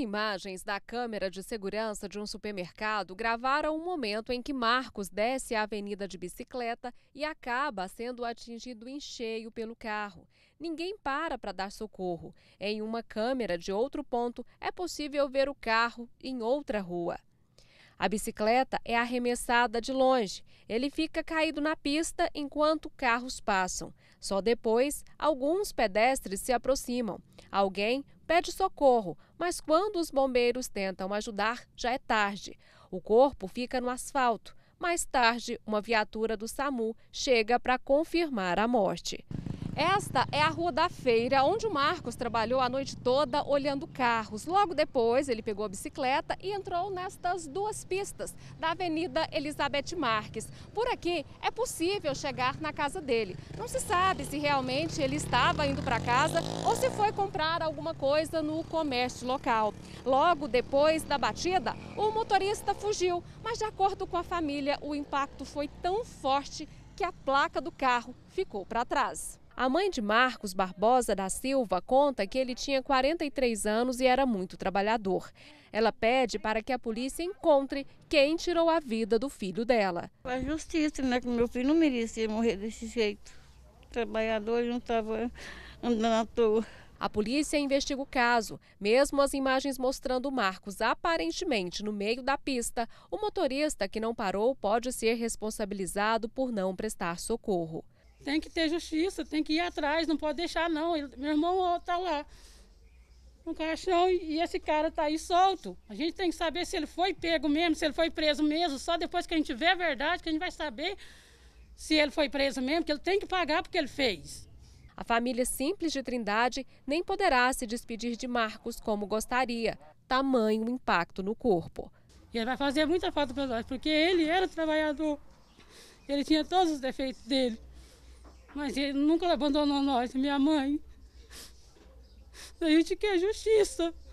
Imagens da câmera de segurança de um supermercado gravaram o um momento em que Marcos desce a avenida de bicicleta e acaba sendo atingido em cheio pelo carro. Ninguém para para dar socorro. Em uma câmera de outro ponto, é possível ver o carro em outra rua. A bicicleta é arremessada de longe. Ele fica caído na pista enquanto carros passam. Só depois, alguns pedestres se aproximam. Alguém pede socorro, mas quando os bombeiros tentam ajudar, já é tarde. O corpo fica no asfalto. Mais tarde, uma viatura do SAMU chega para confirmar a morte. Esta é a Rua da Feira, onde o Marcos trabalhou a noite toda olhando carros. Logo depois, ele pegou a bicicleta e entrou nestas duas pistas da Avenida Elizabeth Marques. Por aqui é possível chegar na casa dele. Não se sabe se realmente ele estava indo para casa ou se foi comprar alguma coisa no comércio local. Logo depois da batida, o motorista fugiu, mas de acordo com a família, o impacto foi tão forte que a placa do carro ficou para trás. A mãe de Marcos Barbosa da Silva conta que ele tinha 43 anos e era muito trabalhador. Ela pede para que a polícia encontre quem tirou a vida do filho dela. A é justiça, né? Que meu filho não merecia morrer desse jeito. Trabalhador, trabalhador não estava andando à toa. A polícia investiga o caso. Mesmo as imagens mostrando Marcos aparentemente no meio da pista, o motorista que não parou pode ser responsabilizado por não prestar socorro. Tem que ter justiça, tem que ir atrás, não pode deixar não. Ele, meu irmão está lá no caixão e esse cara está aí solto. A gente tem que saber se ele foi pego mesmo, se ele foi preso mesmo. Só depois que a gente vê a verdade que a gente vai saber se ele foi preso mesmo, que ele tem que pagar porque ele fez. A família simples de Trindade nem poderá se despedir de Marcos como gostaria, tamanho impacto no corpo. E ele vai fazer muita falta para nós, porque ele era trabalhador, ele tinha todos os defeitos dele. Mas ele nunca abandonou nós, minha mãe. A gente quer justiça.